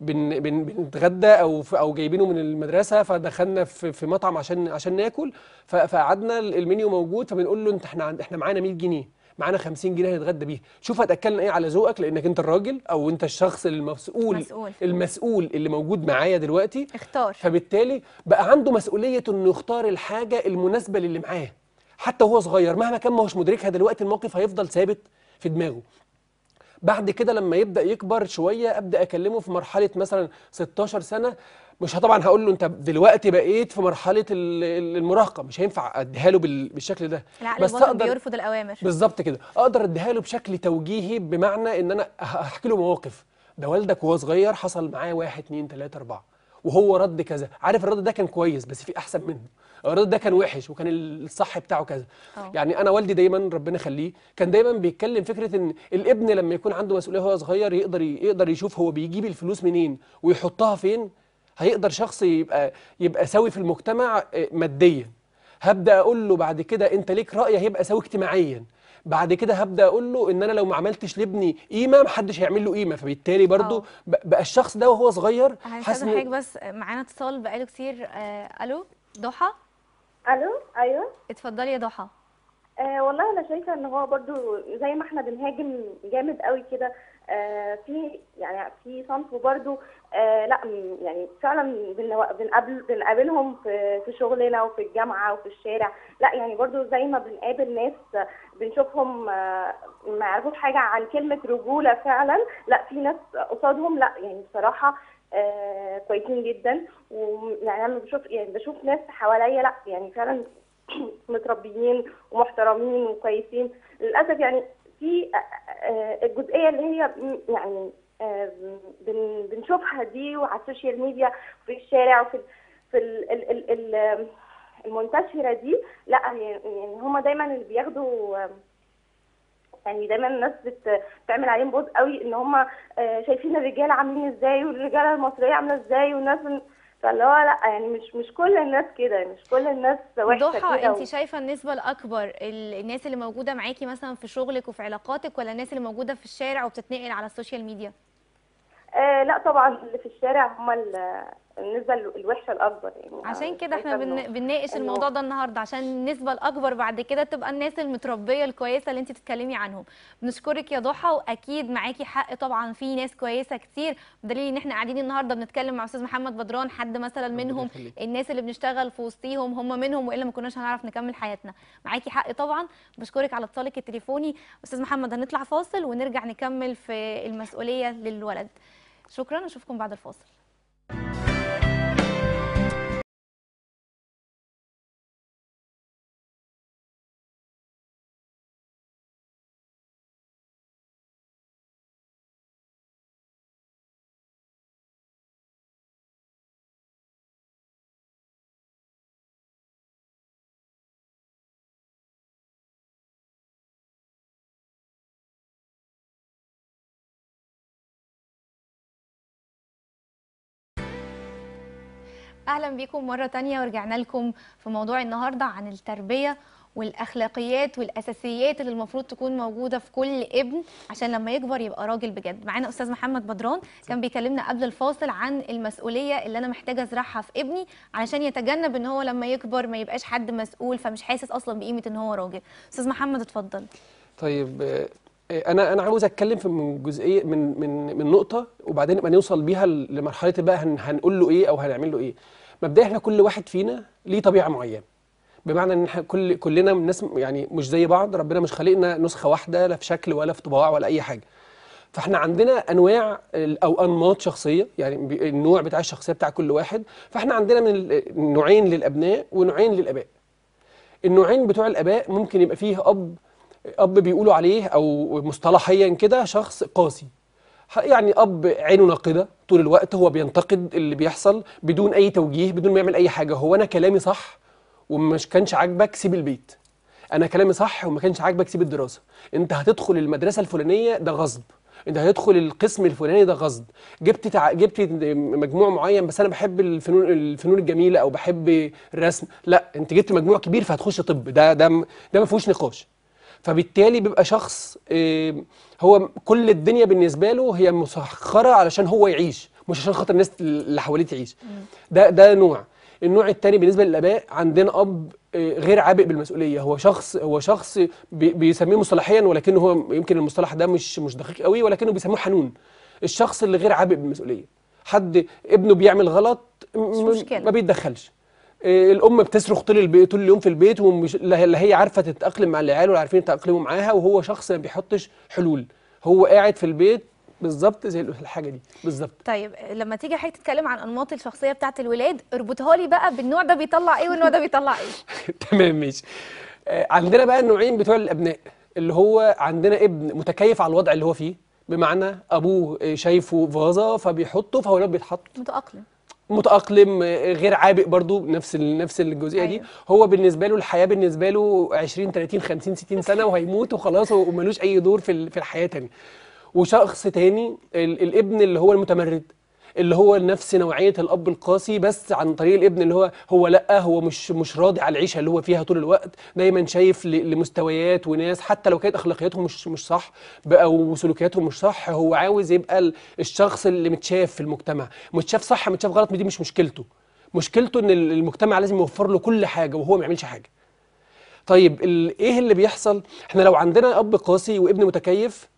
بن بن بنتغدى او او جايبينه من المدرسه فدخلنا في, في مطعم عشان عشان ناكل فقعدنا المنيو موجود فبنقول له انت احنا احنا معانا 100 جنيه معانا 50 جنيه هنتغدى بيها شوف هتاكلنا ايه على ذوقك لانك انت الراجل او انت الشخص المسؤول مسؤول. المسؤول اللي موجود معايا دلوقتي اختار فبالتالي بقى عنده مسؤوليه انه يختار الحاجه المناسبه للي معاه حتى وهو صغير مهما كان ما هوش مدركها دلوقتي الموقف هيفضل ثابت في دماغه بعد كده لما يبدا يكبر شويه ابدا اكلمه في مرحله مثلا 16 سنه مش طبعا هقول له انت دلوقتي بقيت في مرحله المراهقه مش هينفع اديها له بالشكل ده العقل بس اقدر بيرفض الاوامر بالظبط كده اقدر اديها له بشكل توجيهي بمعنى ان انا احكي له مواقف ده والدك وهو صغير حصل معاه واحد 2 3 اربعه وهو رد كذا عارف الرد ده كان كويس بس في احسن منه الرد ده كان وحش وكان الصح بتاعه كذا أوه. يعني انا والدي دايما ربنا يخليه كان دايما بيتكلم فكره ان الابن لما يكون عنده مسؤوليه وهو صغير يقدر يقدر يشوف هو بيجيب الفلوس منين ويحطها فين هيقدر شخص يبقى يبقى سوي في المجتمع آه، ماديا هبدا اقول له بعد كده انت ليك راي هيبقى سوي اجتماعيا بعد كده هبدا اقول له ان انا لو ما عملتش لابني قيمه محدش هيعمل له قيمه فبالتالي برضو اه. بقى الشخص ده وهو صغير حاسس حاجه بس معانا اتصال بقاله كتير آه الو ضحى الو ايوه اتفضلي يا ضحى آه والله انا شايفه ان هو برضو زي ما احنا بنهاجم جامد قوي كده آه، في يعني في صنف وبرده آه، لا يعني فعلا بنقابل بنقابلهم في في شغلنا وفي الجامعه وفي الشارع لا يعني برده زي ما بنقابل ناس بنشوفهم آه، ما يعرفوش حاجه عن كلمه رجوله فعلا لا في ناس قصادهم لا يعني بصراحه كويسين جدا ويعني انا بشوف يعني بشوف ناس حواليا لا يعني فعلا متربيين ومحترمين وكويسين للاسف يعني في الجزئيه اللي هي يعني بنشوفها دي وعلى السوشيال ميديا وفي الشارع وفي في ال ال ال ال المنتشره دي لا يعني هما دايما اللي بياخدوا يعني دايما الناس بتعمل عليهم بوز قوي ان هم آه، شايفين الرجال عاملين ازاي والرجاله المصريه عامله ازاي والناس فاللي هو لا يعني مش مش كل الناس كده يعني مش كل الناس وحشه كده ضحى انت شايفه النسبه الاكبر الناس اللي موجوده معاكي مثلا في شغلك وفي علاقاتك ولا الناس اللي موجوده في الشارع وبتتنقل على السوشيال ميديا؟ آه لا طبعا اللي في الشارع هم النسبه الوحشه الاكبر يعني عشان كده احنا بنناقش الموضوع ده النهارده عشان النسبه الاكبر بعد كده تبقى الناس المتربيه الكويسه اللي انت تتكلمي عنهم بنشكرك يا ضحى واكيد معاكي حق طبعا في ناس كويسه كتير بدليل ان احنا قاعدين النهارده بنتكلم مع استاذ محمد بدران حد مثلا منهم الناس اللي بنشتغل في وسطيهم هم منهم والا ما كناش هنعرف نكمل حياتنا معاكي حق طبعا بشكرك على اتصالك التليفوني استاذ محمد هنطلع فاصل ونرجع نكمل في المسؤوليه للولد شكرا اشوفكم بعد الفاصل اهلا بيكم مره تانية ورجعنا لكم في موضوع النهارده عن التربيه والاخلاقيات والاساسيات اللي المفروض تكون موجوده في كل ابن عشان لما يكبر يبقى راجل بجد معانا استاذ محمد بدران كان بيكلمنا قبل الفاصل عن المسؤوليه اللي انا محتاجه ازرعها في ابني علشان يتجنب ان هو لما يكبر ما يبقاش حد مسؤول فمش حاسس اصلا بقيمه ان هو راجل استاذ محمد اتفضل طيب إيه، انا انا عاوز اتكلم في من جزئيه من من من نقطه وبعدين نبقى نوصل بيها لمرحله بقى هنقول له ايه او هنعمل له ايه مبدئيا احنا كل واحد فينا ليه طبيعه معينه بمعنى ان احنا كل كلنا ناس يعني مش زي بعض ربنا مش خالقنا نسخه واحده لا في شكل ولا في طباع ولا اي حاجه فاحنا عندنا انواع او انماط شخصيه يعني النوع بتاع الشخصيه بتاع كل واحد فاحنا عندنا من نوعين للابناء ونوعين للاباء النوعين بتوع الاباء ممكن يبقى فيه اب اب بيقولوا عليه او مصطلحيا كده شخص قاسي يعني اب عينه ناقده طول الوقت هو بينتقد اللي بيحصل بدون اي توجيه بدون ما يعمل اي حاجه هو انا كلامي صح ومش كانش عاجبك سيب البيت انا كلامي صح وما كانش عاجبك سيب الدراسه انت هتدخل المدرسه الفلانيه ده غصب انت هتدخل القسم الفلاني ده غصب جبت تع... جبت مجموع معين بس انا بحب الفنون الفنون الجميله او بحب الرسم لا انت جبت مجموع كبير فهتخش طب ده ده ده ما فيهوش نقاش فبالتالي بيبقى شخص آه، هو كل الدنيا بالنسبه له هي مسخره علشان هو يعيش مش عشان خاطر الناس اللي حواليه تعيش ده ده نوع النوع الثاني بالنسبه للاباء عندنا اب آه، غير عابئ بالمسؤوليه هو شخص هو شخص بيسميه مصطلحيا ولكنه هو يمكن المصطلح ده مش مش دقيق قوي ولكنه بيسموه حنون الشخص اللي غير عابئ بالمسؤوليه حد ابنه بيعمل غلط ما بيتدخلش إيه، الام بتصرخ طول البيت طول اليوم في البيت ومش لا هي عارفه تتاقلم مع العيال ولا عارفين يتاقلموا معاها وهو شخص ما بيحطش حلول هو قاعد في البيت بالظبط زي الحاجه دي بالظبط طيب لما تيجي حضرتك تتكلم عن انماط الشخصيه بتاعه الولاد اربطها لي بقى بالنوع ده بيطلع ايه والنوع ده بيطلع ايه تمام ماشي آه، عندنا بقى النوعين بتوع الابناء اللي هو عندنا ابن متكيف على الوضع اللي هو فيه بمعنى ابوه شايفه فازه فبيحطه فهو بيتحط متاقلم متأقلم غير عابق برضو نفس نفس الجزئيه أيوه. دي هو بالنسبه له الحياه بالنسبه له 20 30 50 60 سنه وهيموت وخلاص وملوش اي دور في في الحياه تاني وشخص تاني الابن اللي هو المتمرد اللي هو نفس نوعيه الاب القاسي بس عن طريق الابن اللي هو هو لا هو مش مش راضي على العيشه اللي هو فيها طول الوقت دايما شايف لمستويات وناس حتى لو كانت اخلاقياتهم مش مش صح او سلوكياتهم مش صح هو عاوز يبقى الشخص اللي متشاف في المجتمع متشاف صح متشاف غلط دي مش مشكلته مشكلته ان المجتمع لازم يوفر له كل حاجه وهو ما يعملش حاجه طيب ايه اللي بيحصل احنا لو عندنا اب قاسي وابن متكيف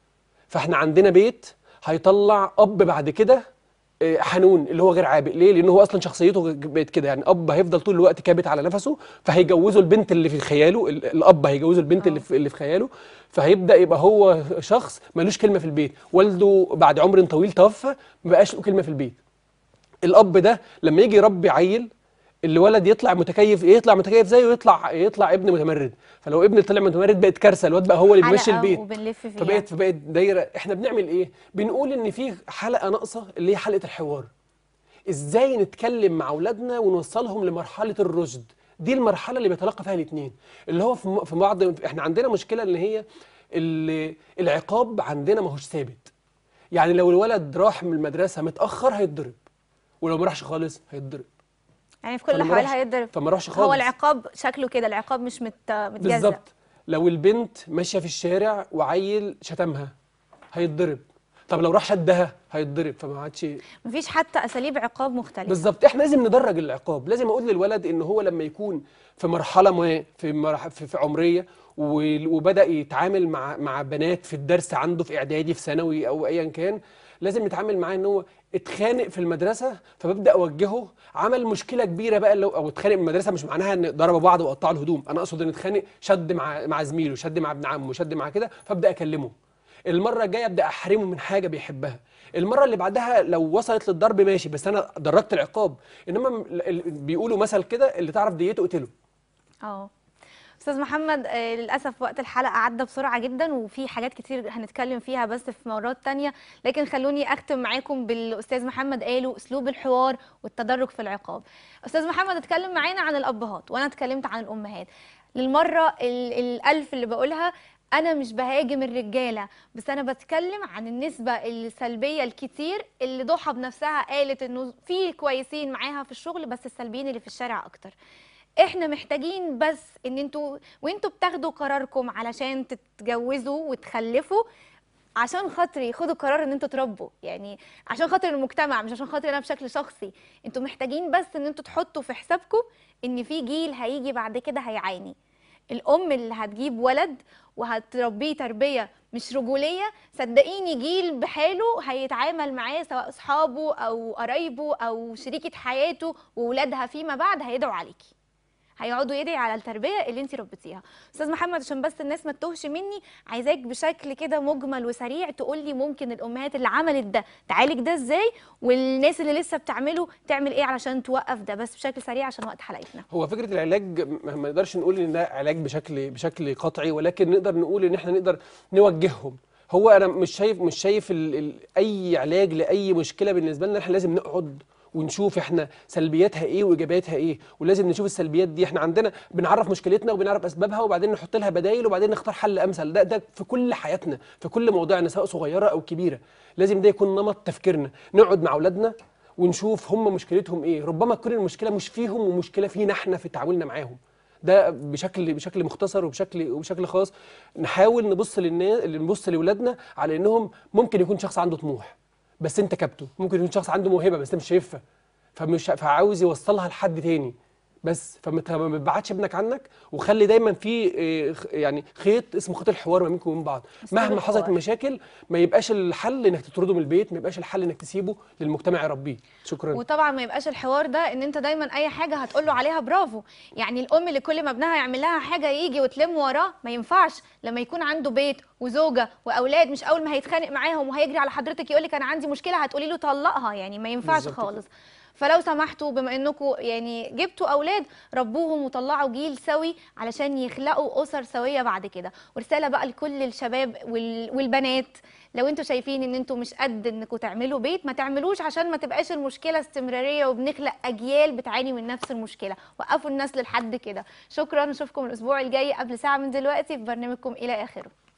فاحنا عندنا بيت هيطلع اب بعد كده حنون اللي هو غير عابق ليه لان هو اصلا شخصيته بقت كده يعني اب هيفضل طول الوقت كابت على نفسه فهيجوزه البنت اللي في خياله الاب هيجوزه البنت اللي آه. في, اللي في خياله فهيبدا يبقى هو شخص ملوش كلمه في البيت والده بعد عمر طويل توفى ما بقاش له كلمه في البيت الاب ده لما يجي يربي عيل الولد يطلع متكيف يطلع متكيف زيه ويطلع يطلع ابن متمرد فلو ابن طلع متمرد بقت كارثه الواد بقى هو اللي بيمشي البيت وبنلف فبقت فبقت دايره احنا بنعمل ايه بنقول ان في حلقه ناقصه اللي هي حلقه الحوار ازاي نتكلم مع اولادنا ونوصلهم لمرحله الرشد دي المرحله اللي بيتلقى فيها الاثنين اللي هو في بعض احنا عندنا مشكله اللي هي العقاب عندنا ماهوش ثابت يعني لو الولد راح من المدرسه متاخر هيتضرب ولو ما راحش خالص هيتضرب يعني في كل الاحوال هيقدر طب ما اروحش خالص هو العقاب شكله كده العقاب مش مت... متجزأ بالظبط لو البنت ماشيه في الشارع وعيل شتمها هيتضرب طب لو راح شدها هيتضرب فما عادش مفيش حتى اساليب عقاب مختلفه بالظبط احنا لازم ندرج العقاب لازم اقول للولد ان هو لما يكون في مرحله ما في مرح... في, في عمريه وبدا يتعامل مع مع بنات في الدرس عنده في اعدادي في ثانوي او ايا كان لازم يتعامل معاه ان هو اتخانق في المدرسه فببدا اوجهه عمل مشكله كبيره بقى لو او اتخانق في المدرسه مش معناها ان ضربوا بعض وقطعوا الهدوم انا اقصد ان اتخانق شد مع مع زميله شد مع ابن عمه شد مع كده فابدا اكلمه المره الجايه ابدا احرمه من حاجه بيحبها المره اللي بعدها لو وصلت للضرب ماشي بس انا درجت العقاب انما بيقولوا مثل كده اللي تعرف ديته اقتله اه استاذ محمد آه، للاسف وقت الحلقه عدى بسرعه جدا وفي حاجات كتير هنتكلم فيها بس في مرات تانية لكن خلوني اختم معاكم بالاستاذ محمد قاله اسلوب الحوار والتدرج في العقاب استاذ محمد اتكلم معانا عن الابهات وانا اتكلمت عن الامهات للمره الالف اللي بقولها انا مش بهاجم الرجاله بس انا بتكلم عن النسبه السلبيه الكتير اللي ضحى بنفسها قالت انه في كويسين معاها في الشغل بس السلبيين اللي في الشارع اكتر احنا محتاجين بس ان انتوا وانتوا بتاخدوا قراركم علشان تتجوزوا وتخلفوا عشان خاطري خدوا قرار ان انتوا تربوا يعني عشان خاطر المجتمع مش عشان خاطر انا بشكل شخصي انتوا محتاجين بس ان انتوا تحطوا في حسابكم ان في جيل هيجي بعد كده هيعاني الام اللي هتجيب ولد وهتربيه تربيه مش رجوليه صدقيني جيل بحاله هيتعامل معاه سواء اصحابه او قرايبه او شريكه حياته واولادها فيما بعد هيدعوا عليكي هيقعدوا يدعي على التربيه اللي انت ربيتيها استاذ محمد عشان بس الناس ما تتوهش مني عايزاك بشكل كده مجمل وسريع تقول لي ممكن الامهات اللي عملت ده تعالج ده ازاي والناس اللي لسه بتعمله تعمل ايه علشان توقف ده بس بشكل سريع عشان وقت حلقتنا هو فكره العلاج ما نقدرش نقول ان ده علاج بشكل بشكل قطعي ولكن نقدر نقول ان احنا نقدر نوجههم هو انا مش شايف مش شايف الـ الـ اي علاج لاي مشكله بالنسبه لنا احنا لازم نقعد ونشوف احنا سلبياتها ايه وايجابياتها ايه ولازم نشوف السلبيات دي احنا عندنا بنعرف مشكلتنا وبنعرف اسبابها وبعدين نحط لها بدايل وبعدين نختار حل امثل ده ده في كل حياتنا في كل مواضيعنا سواء صغيره او كبيره لازم ده يكون نمط تفكيرنا نقعد مع اولادنا ونشوف هم مشكلتهم ايه ربما تكون المشكله مش فيهم ومشكله فينا احنا في تعاملنا معاهم ده بشكل بشكل مختصر وبشكل وبشكل خاص نحاول نبص للناس نبص لاولادنا على انهم ممكن يكون شخص عنده طموح بس انت كبته ممكن يكون شخص عنده موهبه بس انت مش شايفها فمش فعاوز يوصلها لحد تاني بس فما تبعدش ابنك عنك وخلي دايما في آه، يعني خيط اسمه خيط الحوار ما بينكم وبين بعض مهما حصلت المشاكل ما يبقاش الحل انك تطرده من البيت ما يبقاش الحل انك تسيبه للمجتمع يربيه شكرا وطبعا ما يبقاش الحوار ده ان انت دايما اي حاجه هتقول له عليها برافو يعني الام اللي كل ما ابنها يعمل لها حاجه يجي وتلم وراه ما ينفعش لما يكون عنده بيت وزوجه واولاد مش اول ما هيتخانق معاهم وهيجري على حضرتك يقول لك انا عندي مشكله هتقولي له طلقها يعني ما ينفعش خالص كده. فلو سمحتوا بما انكم يعني جبتوا اولاد ربوهم وطلعوا جيل سوي علشان يخلقوا اسر سويه بعد كده ورساله بقى لكل الشباب والبنات لو انتوا شايفين ان انتوا مش قد انكم تعملوا بيت ما تعملوش عشان ما تبقاش المشكله استمراريه وبنخلق اجيال بتعاني من نفس المشكله وقفوا الناس لحد كده شكرا نشوفكم الاسبوع الجاي قبل ساعه من دلوقتي في برنامجكم الى اخره